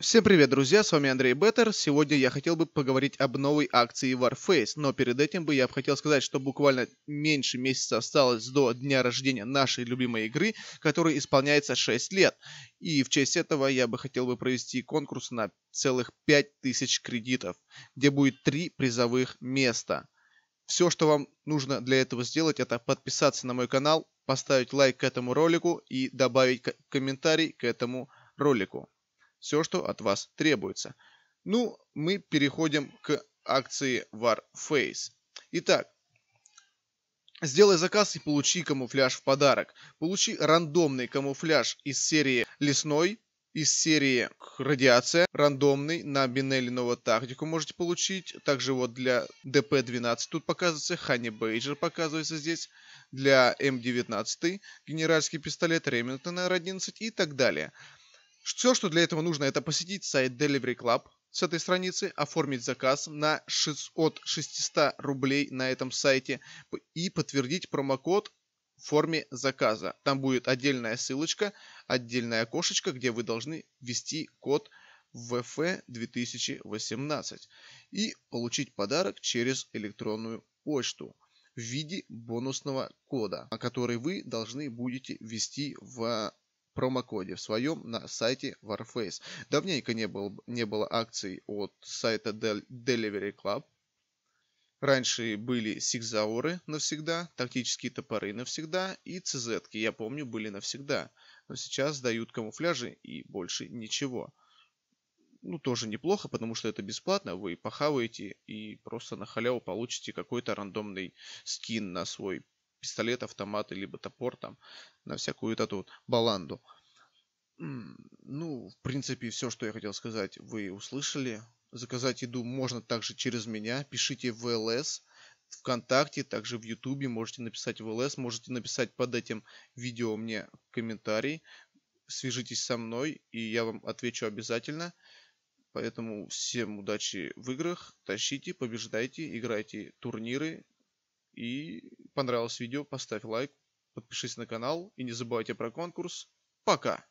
Всем привет, друзья, с вами Андрей Беттер. Сегодня я хотел бы поговорить об новой акции Warface, но перед этим бы я хотел сказать, что буквально меньше месяца осталось до дня рождения нашей любимой игры, которой исполняется 6 лет. И в честь этого я бы хотел бы провести конкурс на целых 5000 кредитов, где будет 3 призовых места. Все, что вам нужно для этого сделать, это подписаться на мой канал, поставить лайк к этому ролику и добавить комментарий к этому ролику все, что от вас требуется. Ну, мы переходим к акции Warface. Итак, Сделай заказ и получи камуфляж в подарок. Получи рандомный камуфляж из серии «Лесной», из серии «Радиация», рандомный, на Бинелли тактику можете получить. Также вот для ДП-12 тут показывается, Хани Бейджер показывается здесь, для М-19 генеральский пистолет Ремингтона R11 и так далее. Все, что для этого нужно, это посетить сайт Delivery Club с этой страницы, оформить заказ на 6, от 600 рублей на этом сайте и подтвердить промокод в форме заказа. Там будет отдельная ссылочка, отдельное окошечко, где вы должны ввести код ВФ 2018 и получить подарок через электронную почту в виде бонусного кода, который вы должны будете ввести в промокоде в своем на сайте Warface. Давненько не, был, не было акций от сайта Del Delivery Club. Раньше были сигзауры навсегда, тактические топоры навсегда и cz -ки, я помню, были навсегда. Но сейчас дают камуфляжи и больше ничего. Ну, тоже неплохо, потому что это бесплатно, вы похаваете и просто на халяву получите какой-то рандомный скин на свой пистолет, автомат, либо топор там на всякую эту вот баланду. Ну, в принципе, все, что я хотел сказать, вы услышали. Заказать еду можно также через меня. Пишите в ЛС, ВКонтакте, также в Ютубе. Можете написать в ЛС, можете написать под этим видео мне комментарий. Свяжитесь со мной, и я вам отвечу обязательно. Поэтому всем удачи в играх, тащите, побеждайте, играйте турниры, и понравилось видео, поставь лайк, подпишись на канал и не забывайте про конкурс. Пока!